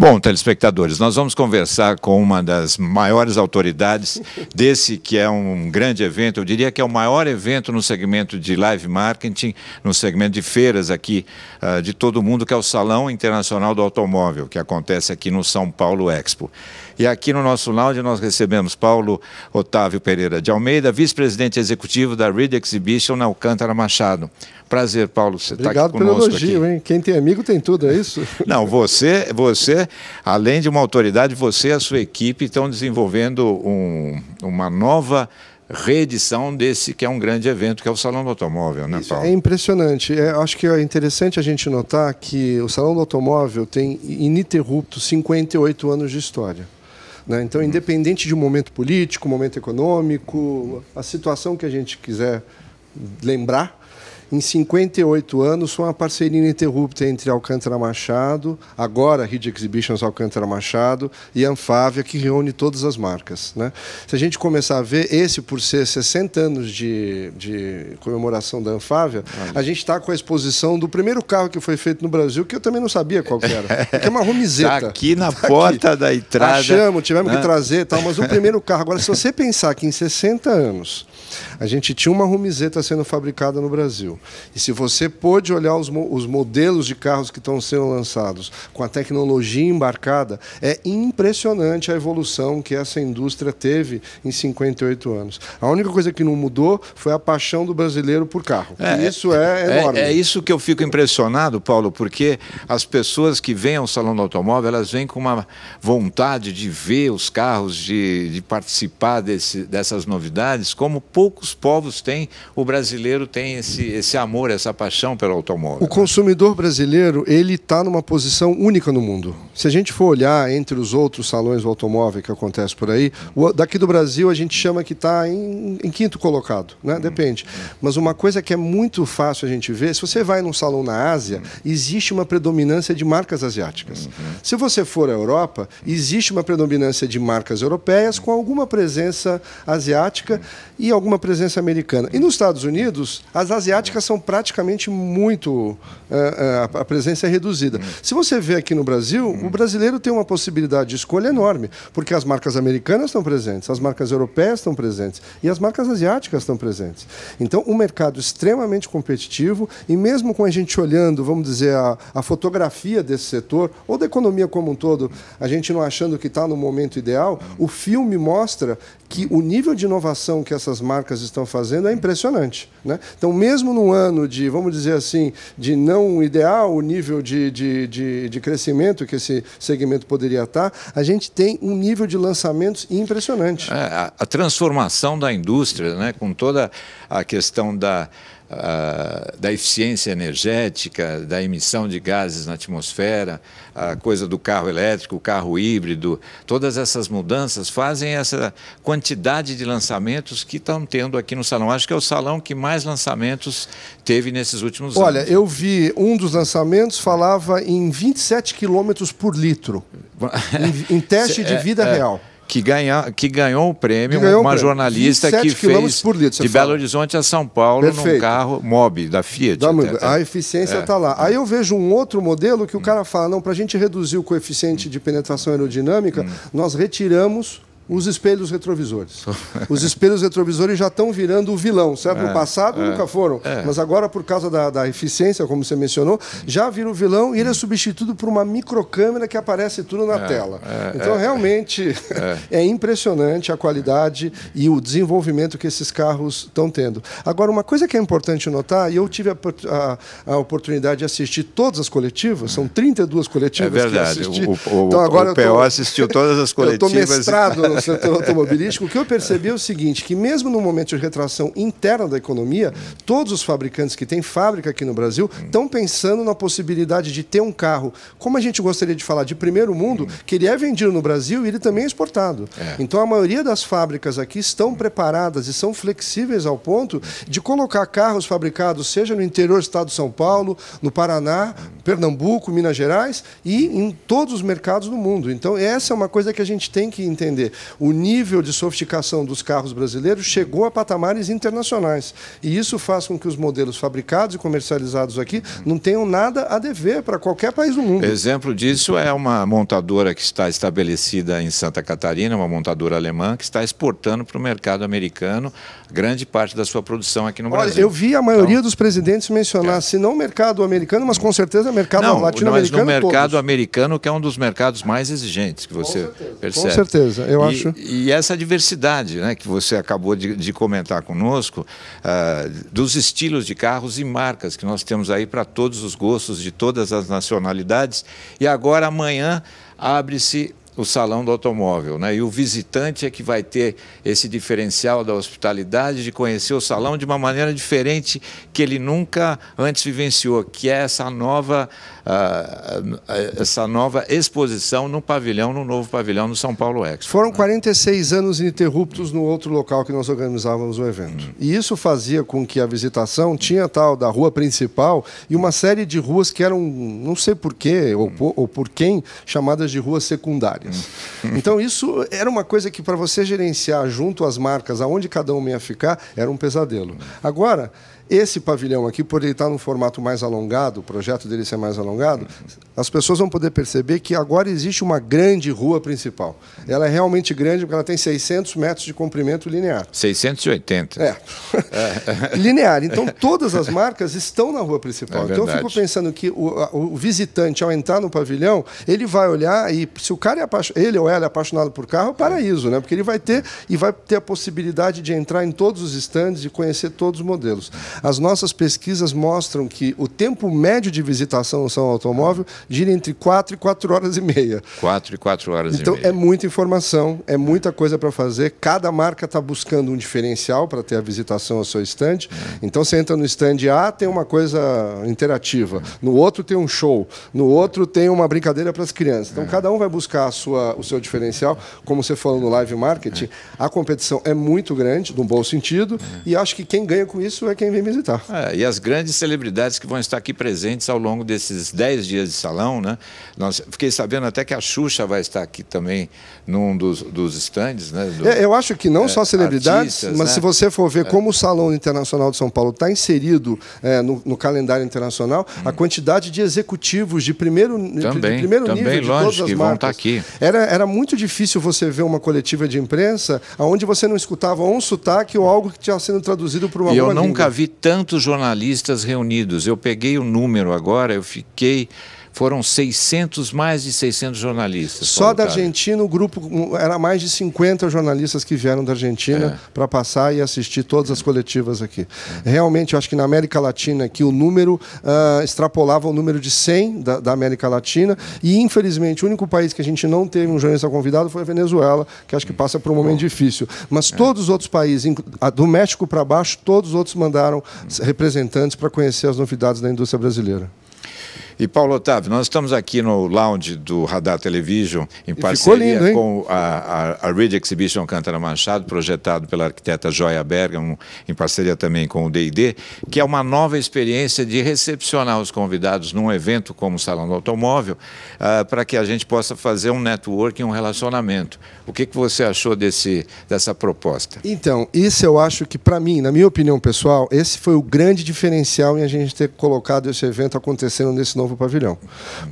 Bom, telespectadores, nós vamos conversar com uma das maiores autoridades desse que é um grande evento, eu diria que é o maior evento no segmento de live marketing, no segmento de feiras aqui uh, de todo mundo, que é o Salão Internacional do Automóvel, que acontece aqui no São Paulo Expo. E aqui no nosso lounge nós recebemos Paulo Otávio Pereira de Almeida, vice-presidente executivo da Reed Exhibition na Alcântara Machado. Prazer, Paulo, você está aqui conosco. Obrigado pelo elogio, aqui. hein? Quem tem amigo tem tudo, é isso? Não, você, você, além de uma autoridade, você e a sua equipe estão desenvolvendo um, uma nova reedição desse que é um grande evento, que é o Salão do Automóvel, né, Paulo? É impressionante. É, acho que é interessante a gente notar que o Salão do Automóvel tem ininterrupto 58 anos de história. Né? Então, independente de um momento político, momento econômico, a situação que a gente quiser lembrar, em 58 anos foi uma parceria ininterrupta entre Alcântara Machado, agora Ridge Exhibitions Alcântara Machado e Anfávia, que reúne todas as marcas. Né? Se a gente começar a ver, esse por ser 60 anos de, de comemoração da Anfávia, a gente está com a exposição do primeiro carro que foi feito no Brasil, que eu também não sabia qual era, que é uma rumizeta. Tá aqui na tá porta da entrada. Achamos, tivemos né? que trazer tal, mas o primeiro carro. Agora, se você pensar que em 60 anos a gente tinha uma rumizeta sendo fabricada no Brasil. E se você pôde olhar os, mo os modelos de carros que estão sendo lançados com a tecnologia embarcada, é impressionante a evolução que essa indústria teve em 58 anos. A única coisa que não mudou foi a paixão do brasileiro por carro. É, isso é, é enorme. É, é isso que eu fico impressionado, Paulo, porque as pessoas que vêm ao Salão do Automóvel, elas vêm com uma vontade de ver os carros, de, de participar desse, dessas novidades, como poucos povos têm, o brasileiro tem esse, esse amor, essa paixão pelo automóvel. O né? consumidor brasileiro, ele está numa posição única no mundo. Se a gente for olhar entre os outros salões do automóvel que acontece por aí, o, daqui do Brasil a gente chama que está em, em, quinto colocado, né? Uhum. Depende. Mas uma coisa que é muito fácil a gente ver, se você vai num salão na Ásia, uhum. existe uma predominância de marcas asiáticas. Uhum. Se você for à Europa, existe uma predominância de marcas europeias com alguma presença asiática e algum alguma presença americana. E nos Estados Unidos, as asiáticas são praticamente muito. Uh, uh, a presença é reduzida. Uhum. Se você vê aqui no Brasil, uhum. o brasileiro tem uma possibilidade de escolha enorme, porque as marcas americanas estão presentes, as marcas europeias estão presentes e as marcas asiáticas estão presentes. Então, um mercado extremamente competitivo e mesmo com a gente olhando, vamos dizer, a, a fotografia desse setor ou da economia como um todo, a gente não achando que está no momento ideal, o filme mostra que o nível de inovação que essas marcas marcas estão fazendo é impressionante. Né? Então, mesmo num ano de, vamos dizer assim, de não ideal o nível de, de, de, de crescimento que esse segmento poderia estar, a gente tem um nível de lançamentos impressionante. É, a, a transformação da indústria, né, com toda a questão da ah, da eficiência energética, da emissão de gases na atmosfera, a coisa do carro elétrico, o carro híbrido, todas essas mudanças fazem essa quantidade de lançamentos que estão tendo aqui no salão. Acho que é o salão que mais lançamentos teve nesses últimos Olha, anos. Olha, eu vi um dos lançamentos falava em 27 quilômetros por litro, em, em, teste de é, vida é, real que, ganha, que ganhou o prêmio, ganhou uma prêmio. jornalista que fez litro, de fala. Belo Horizonte a São Paulo Perfeito. num carro Mob da Fiat. Da até, a eficiência está é. Tá lá. Aí eu vejo um outro modelo que o cara fala, não, para a gente reduzir o coeficiente de penetração aerodinâmica, hum. nós retiramos os espelhos retrovisores. Os espelhos retrovisores já estão virando o vilão, certo? No é, passado é, nunca foram, é. mas agora, por causa da, da, eficiência, como você mencionou, já vira o vilão e ele é substituído por uma microcâmera que aparece tudo na é, tela. É, é. então, realmente, é. impressionante a qualidade e o desenvolvimento que esses carros estão tendo. Agora, uma coisa que é importante notar, e eu tive a, a, a oportunidade de assistir todas as coletivas, são 32 coletivas é verdade. que assisti. O, o, então, agora o PO tô... assistiu todas as coletivas. eu estou mestrado no setor automobilístico, o que eu percebi é o seguinte, que mesmo no momento de retração interna da economia, todos os fabricantes que têm fábrica aqui no Brasil estão pensando na possibilidade de ter um carro, como a gente gostaria de falar, de primeiro mundo, que ele é vendido no Brasil e ele também é exportado. É. Então a maioria das fábricas aqui estão preparadas e são flexíveis ao ponto de colocar carros fabricados, seja no interior do estado de São Paulo, no Paraná, Pernambuco, Minas Gerais e em todos os mercados do mundo. Então essa é uma coisa que a gente tem que entender o nível de sofisticação dos carros brasileiros chegou a patamares internacionais. E isso faz com que os modelos fabricados e comercializados aqui não tenham nada a dever para qualquer país do mundo. Exemplo disso é uma montadora que está estabelecida em Santa Catarina, uma montadora alemã, que está exportando para o mercado americano grande parte da sua produção aqui no Olha, Brasil. Eu vi a maioria então, dos presidentes mencionar, é. se não o mercado americano, mas com certeza o mercado latino-americano. Mas no mercado todos. americano, que é um dos mercados mais exigentes que você com certeza, percebe. Com certeza. Eu acho. E, e, essa diversidade né, que você acabou de, de comentar conosco, uh, dos estilos de carros e marcas que nós temos aí para todos os gostos, de todas as nacionalidades. E agora, amanhã, abre-se o salão do automóvel. Né? E o visitante é que vai ter esse diferencial da hospitalidade, de conhecer o salão de uma maneira diferente que ele nunca antes vivenciou, que é essa nova, uh, essa nova exposição no pavilhão, no novo pavilhão do São Paulo Expo. Foram né? 46 anos ininterruptos no outro local que nós organizávamos o evento. Hum. E isso fazia com que a visitação tinha tal da rua principal e uma série de ruas que eram, não sei porquê, hum. ou, ou por quem, chamadas de ruas secundárias marcas. Então isso era uma coisa que para você gerenciar junto às marcas, aonde cada um ia ficar, era um pesadelo. Agora esse pavilhão aqui, por ele estar num formato mais alongado, o projeto dele ser mais alongado, as pessoas vão poder perceber que agora existe uma grande rua principal. Ela é realmente grande porque ela tem 600 metros de comprimento linear. 680. É. é. linear. Então, todas as marcas estão na rua principal. É então, eu fico pensando que o, o, visitante, ao entrar no pavilhão, ele vai olhar e se o cara é apaixonado, ele ou ela é apaixonado por carro, é paraíso, né? Porque ele vai ter e vai ter a possibilidade de entrar em todos os stands e conhecer todos os modelos. As nossas pesquisas mostram que o tempo médio de visitação ao automóvel gira entre 4 e 4 horas e meia. 4 e 4 horas então, e meia. Então é muita informação, é muita coisa para fazer. Cada marca está buscando um diferencial para ter a visitação ao seu estande. Hum. Então você entra no stand A, tem uma coisa interativa, hum. no outro tem um show, no outro tem uma brincadeira para as crianças. Então hum. cada um vai buscar a sua, o seu diferencial. Como você falou no live marketing, a competição é muito grande, no bom sentido, e acho que quem ganha com isso é quem vem visitar. É, e as grandes celebridades que vão estar aqui presentes ao longo desses 10 dias de salão, né? Nós, fiquei sabendo até que a Xuxa vai estar aqui também num dos, dos stands, né? Do, é, eu acho que não é, só celebridades, artistas, mas né? se você for ver é. como o Salão Internacional de São Paulo está inserido é, no, no, calendário internacional, hum. a quantidade de executivos de primeiro, também, de primeiro também nível longe, de todas as que marcas. Vão tá estar aqui. Era, era muito difícil você ver uma coletiva de imprensa onde você não escutava um sotaque ou algo que tinha sendo traduzido para uma e eu nunca língua. vi tantos jornalistas reunidos. Eu peguei o número agora, eu fiquei foram 600, mais de 600 jornalistas. Só da Argentina, o grupo era mais de 50 jornalistas que vieram da Argentina é. para passar e assistir todas as coletivas aqui. É. Realmente, eu acho que na América Latina que o número uh, extrapolava o número de 100 da, da, América Latina e, infelizmente, o único país que a gente não teve um jornalista convidado foi a Venezuela, que acho que hum. passa por um momento Bom. difícil. Mas é. todos os outros países, ah, do México para baixo, todos os outros mandaram hum. representantes para conhecer as novidades da indústria brasileira. E Paulo Otávio, nós estamos aqui no lounge do Radar Television, em parceria lindo, com a, a, a Exhibition Cântara Machado, projetado pela arquiteta Joia Bergamo, em parceria também com o D&D, que é uma nova experiência de recepcionar os convidados num evento como o Salão do Automóvel, uh, para que a gente possa fazer um networking, um relacionamento. O que, que você achou desse, dessa proposta? Então, isso eu acho que, para mim, na minha opinião pessoal, esse foi o grande diferencial em a gente ter colocado esse evento acontecendo nesse novo novo pavilhão.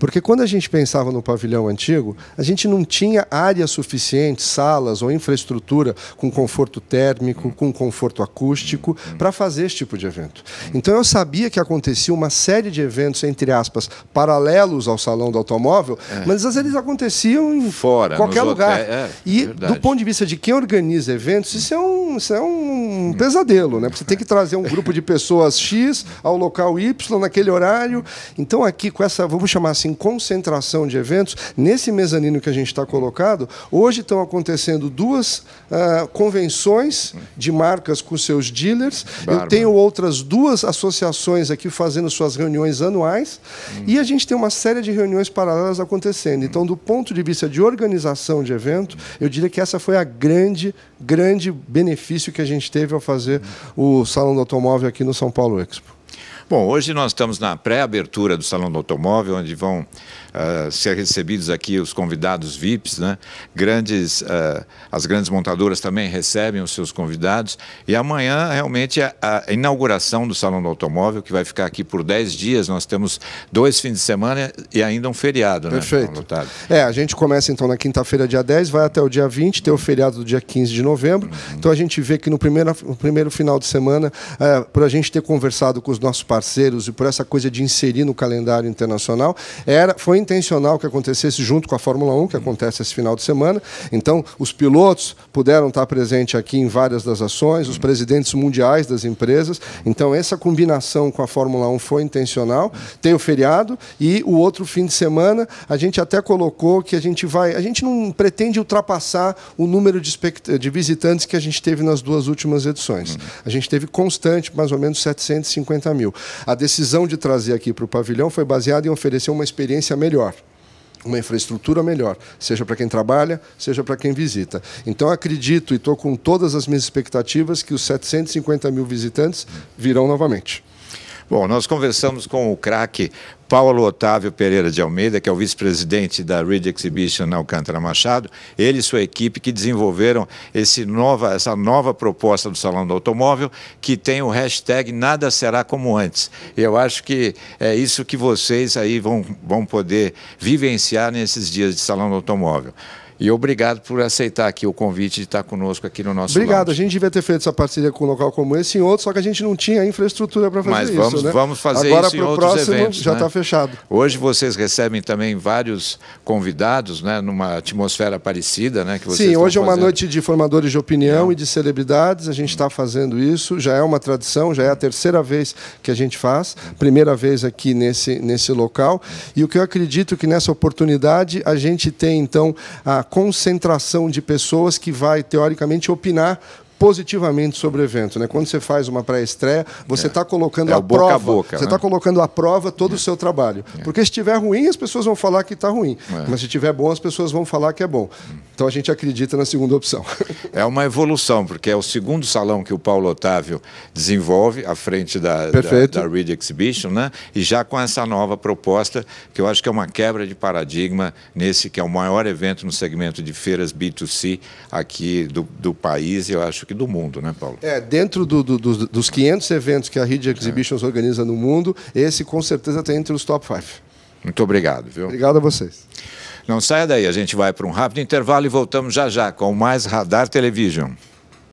Porque quando a gente pensava no pavilhão antigo, a gente não tinha área suficiente, salas ou infraestrutura com conforto térmico, com conforto acústico, para fazer esse tipo de evento. Então eu sabia que acontecia uma série de eventos, entre aspas, paralelos ao salão do automóvel, é. mas eles aconteciam em Fora, qualquer lugar. é, e é do ponto de vista de quem organiza eventos, isso é um, isso é um pesadelo, né? Porque você tem que trazer um grupo de pessoas X ao local Y naquele horário. Então aqui que com essa, vamos chamar assim, concentração de eventos, nesse mezanino que a gente está colocado, hoje estão acontecendo duas uh, convenções de marcas com seus dealers. Eu tenho outras duas associações aqui fazendo suas reuniões anuais. Hum. E a gente tem uma série de reuniões paralelas acontecendo. Então, do ponto de vista de organização de evento, eu diria que essa foi a grande, grande benefício que a gente teve ao fazer o Salão do Automóvel aqui no São Paulo Expo. Bom, hoje nós estamos na pré-abertura do Salão do Automóvel, onde vão uh, ser recebidos aqui os convidados VIPs, né? Grandes, uh, as grandes montadoras também recebem os seus convidados. E amanhã, realmente, a, é a, inauguração do Salão do Automóvel, que vai ficar aqui por 10 dias. Nós temos dois fins de semana e ainda um feriado, Perfeito. né? Perfeito. Tá é, a gente começa então na quinta-feira, dia 10, vai até o dia 20, tem o feriado do dia 15 de novembro. Uhum. Então a gente vê que no primeiro, no primeiro final de semana, uh, por a gente ter conversado com os nossos parceiros e por essa coisa de inserir no calendário internacional, era, foi intencional que acontecesse junto com a Fórmula 1, que acontece esse final de semana. Então, os pilotos puderam estar presentes aqui em várias das ações, os presidentes mundiais das empresas. Então, essa combinação com a Fórmula 1 foi intencional. Tem o feriado e o outro fim de semana, a gente até colocou que a gente vai. A gente não pretende ultrapassar o número de, de visitantes que a gente teve nas duas últimas edições. A gente teve constante, mais ou menos 750 mil. A decisão de trazer aqui para o pavilhão foi baseada em oferecer uma experiência melhor melhor, uma infraestrutura melhor, seja para quem trabalha, seja para quem visita. Então, acredito e estou com todas as minhas expectativas que os 750 mil visitantes virão novamente. Bom, nós conversamos com o craque Paulo Otávio Pereira de Almeida, que é o vice-presidente da Reed Exhibition na Alcântara Machado, ele e sua equipe que desenvolveram esse nova, essa nova proposta do Salão do Automóvel, que tem o hashtag Nada Será Como Antes. Eu acho que é isso que vocês aí vão, vão poder vivenciar nesses dias de Salão do Automóvel. E obrigado por aceitar aqui o convite de estar conosco aqui no nosso Obrigado. Lounge. A gente devia ter feito essa parceria com um local como esse em outro, só que a gente não tinha infraestrutura para fazer Mas vamos, isso. Mas né? vamos fazer Agora, isso em outros próximo, eventos. Já está né? Tá fechado. Hoje vocês recebem também vários convidados, né? numa atmosfera parecida. Né? Que vocês Sim, hoje fazendo. é uma noite de formadores de opinião é. e de celebridades. A gente está fazendo isso. Já é uma tradição, já é a terceira vez que a gente faz. Primeira vez aqui nesse, nesse local. E o que eu acredito que nessa oportunidade a gente tem, então, a concentração de pessoas que vai, teoricamente, opinar positivamente sobre o evento. Né? Quando você faz uma pré-estreia, você está é. Tá colocando é a boca prova. A boca, você está né? Tá colocando à prova todo é. o seu trabalho. É. Porque se estiver ruim, as pessoas vão falar que está ruim. É. Mas se estiver bom, as pessoas vão falar que é bom. Então a gente acredita na segunda opção. É uma evolução, porque é o segundo salão que o Paulo Otávio desenvolve à frente da, da, da Reed Exhibition, né? E já com essa nova proposta, que eu acho que é uma quebra de paradigma nesse que é o maior evento no segmento de feiras B2C aqui do, do país. Eu acho que do mundo, né, Paulo? É, dentro do, do, dos, dos 500 eventos que a Reed é. Exhibitions é. organiza no mundo, esse com certeza está entre os top 5. Muito obrigado, viu? Obrigado a vocês. Não saia daí, a gente vai para um rápido intervalo e voltamos já já com mais Radar Television.